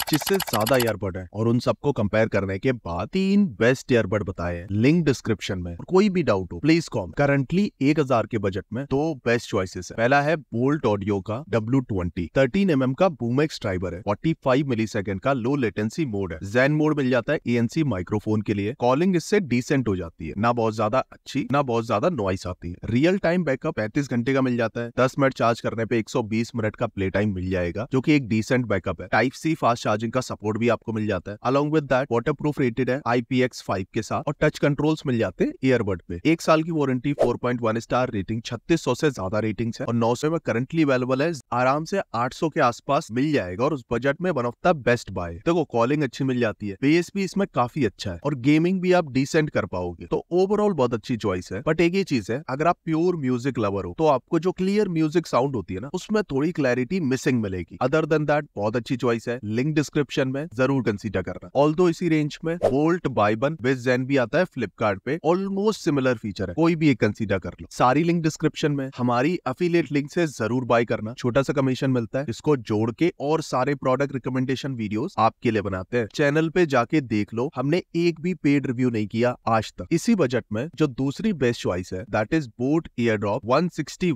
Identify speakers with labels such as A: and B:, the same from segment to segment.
A: पच्चीस से ज्यादा ईयरबड है और उन सबको कंपेयर करने के बाद तीन बेस्ट ईयरबड बताए लिंक डिस्क्रिप्शन में कोई भी डाउट हो प्लीज कॉम करंटली एक हजार के बजट में दो बेस्ट चॉइसेस है पहला है बोल्ट ऑडियो का W twenty thirteen M mm का बूमेक्स ड्राइवर है फोर्टी फाइव मिली सेकेंड का लो लेटेंसी मोड है जैन मोड मिल जाता है एएनसी माइक्रोफोन के लिए कॉलिंग इससे डिसेंट हो जाती है ना बहुत ज्यादा अच्छी ना बहुत ज्यादा नॉइस आती है रियल टाइम बैकअप पैंतीस घंटे का मिल जाता है दस मिनट चार्ज करने पे एक मिनट का प्ले टाइम मिल जाएगा जो की एक डिसेंट बैकअप है टाइप सी फास्ट चार्जिंग का सपोर्ट भी आपको मिल जाता है along with that waterproof rated है आईपीएक्स के साथ और टच कंट्रोल्स मिल जाते हैं ईयरबड पे एक साल की warranty four point one star rating छत्तीस सौ से ज्यादा रेटिंग है और नौ सौ में करंटली अवेलेबल है आराम से आठ सौ के आसपास मिल जाएगा और उस बजट में one of the best buy देखो कॉलिंग अच्छी मिल जाती है बेस भी इसमें काफी अच्छा है और गेमिंग भी आप डिसेंट कर पाओगे तो ओवरऑल बहुत अच्छी चॉइस है बट एक ही चीज है अगर आप प्योर म्यूजिक लवर हो तो आपको जो क्लियर म्यूजिक साउंड होती है ना उसमें थोड़ी क्लैरिटी मिसिंग मिलेगी अदर देन दैट बहुत अच्छी चॉइस है लिंक डिस्क्रिप्शन में जरूर कंसीडर करना ऑल इसी रेंज में बोल्ट बाइबन विद जेन भी आता है फ्लिपकार्ट पे ऑलमोस्ट सिमिलर फीचर है कोई भी एक कंसीडर कर लो सारी लिंक डिस्क्रिप्शन में हमारी अफिलियट लिंक से जरूर बाय करना छोटा सा कमीशन मिलता है इसको जोड़ के और सारे प्रोडक्ट रिकमेंडेशन वीडियो आपके लिए बनाते हैं चैनल पे जाके देख लो हमने एक भी पेड रिव्यू नहीं किया आज तक इसी बजट में जो दूसरी बेस्ट चॉइस है that is boat air drop one sixty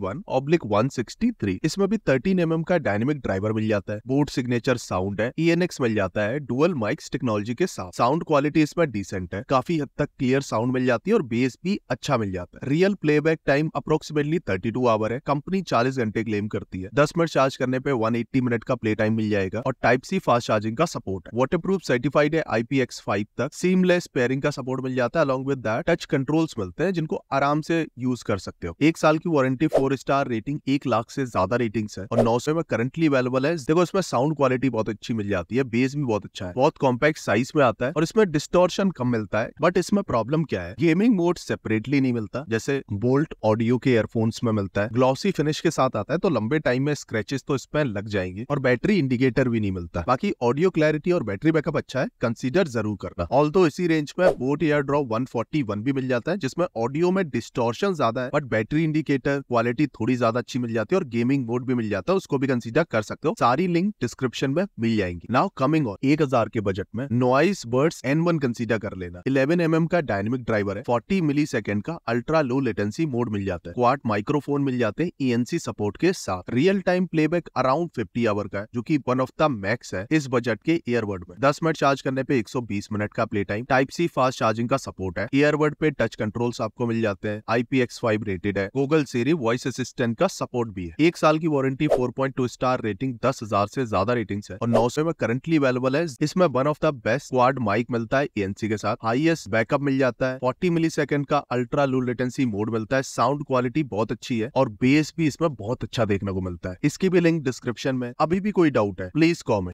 A: इसमें भी थर्टीन एम mm का डायनेमिक ड्राइवर मिल जाता है बोट सिग्नेचर साउंड है TNX e मिल जाता है डुअल माइक्स टेक्नोलॉजी के साथ साउंड क्वालिटी इसमें डिसेंट है काफी हद तक क्लियर साउंड मिल जाती है और बेस भी अच्छा मिल जाता है real playback time approximately 32 hour है कंपनी 40 घंटे क्लेम करती है 10 मिनट चार्ज करने पे 180 मिनट का प्ले टाइम मिल जाएगा और टाइप सी फास्ट चार्जिंग का सपोर्ट है वाटर प्रूफ सर्टिफाइड है IPX5 तक सीमलेस पेयरिंग का सपोर्ट मिल जाता है अलॉन्ग विद टच कंट्रोल्स मिलते हैं जिनको आराम से यूज कर सकते हो एक साल की वारंटी फोर स्टार रेटिंग एक लाख से ज्यादा रेटिंग है और नौ में करंटली अवेलेबल है देखो इसमें साउंड क्वालिटी बहुत अच्छी मिल जाती है जाती है बेस भी बहुत अच्छा है बहुत कॉम्पैक्ट साइज में आता है और इसमें डिस्टोर्शन कम मिलता है बट इसमें प्रॉब्लम क्या है गेमिंग मोड सेपरेटली नहीं मिलता जैसे बोल्ट ऑडियो के एयरफोन्स में मिलता है ग्लॉसी फिनिश के साथ आता है तो लंबे टाइम में स्क्रेचेस तो इसमें लग जाएंगे और बैटरी इंडिकेटर भी नहीं मिलता बाकी ऑडियो क्लैरिटी और बैटरी बैकअप अच्छा है कंसिडर जरूर करना ऑल इसी रेंज में बोट एयर ड्रॉप वन भी मिल जाता है जिसमें ऑडियो में डिस्टोर्शन ज्यादा है बट बैटरी इंडिकेटर क्वालिटी थोड़ी ज्यादा अच्छी मिल जाती है और गेमिंग मोड भी मिल जाता है उसको भी कंसिडर कर सकते हो सारी लिंक डिस्क्रिप्शन में मिल जाएंगी नाउ कमिंग ऑन एक हजार के बजट में Noise Buds N one consider कर लेना इलेवन एम mm का डायनेमिक ड्राइवर है फोर्टी मिली सेकेंड का अल्ट्रा लो लेटेंसी मोड मिल जाता है क्वाट माइक्रोफोन मिल जाते हैं ईएनसी e सपोर्ट के साथ real time playback around fifty hour का है जो की वन ऑफ द मैक्स है इस बजट के ईयरबड में दस मिनट चार्ज करने पे एक सौ बीस मिनट का play time type C fast charging का सपोर्ट है ईयरबड पे टच कंट्रोल्स आपको मिल जाते हैं आईपीएक्स फाइव रेटेड है गूगल सीरी वॉइस असिस्टेंट का सपोर्ट भी है एक साल की warranty four point two star rating दस हजार से ज्यादा रेटिंग है और नौ सौ में करंटली अवेलेबल है इसमें one of the best quad mic मिलता है एनसी के साथ हाईएस्ट बैकअप मिल जाता है 40 मिली का अल्ट्रा लो लेटेंसी मोड मिलता है साउंड क्वालिटी बहुत अच्छी है और बेस भी इसमें बहुत अच्छा देखने को मिलता है इसकी भी लिंक डिस्क्रिप्शन में अभी भी कोई डाउट है प्लीज कॉमेंट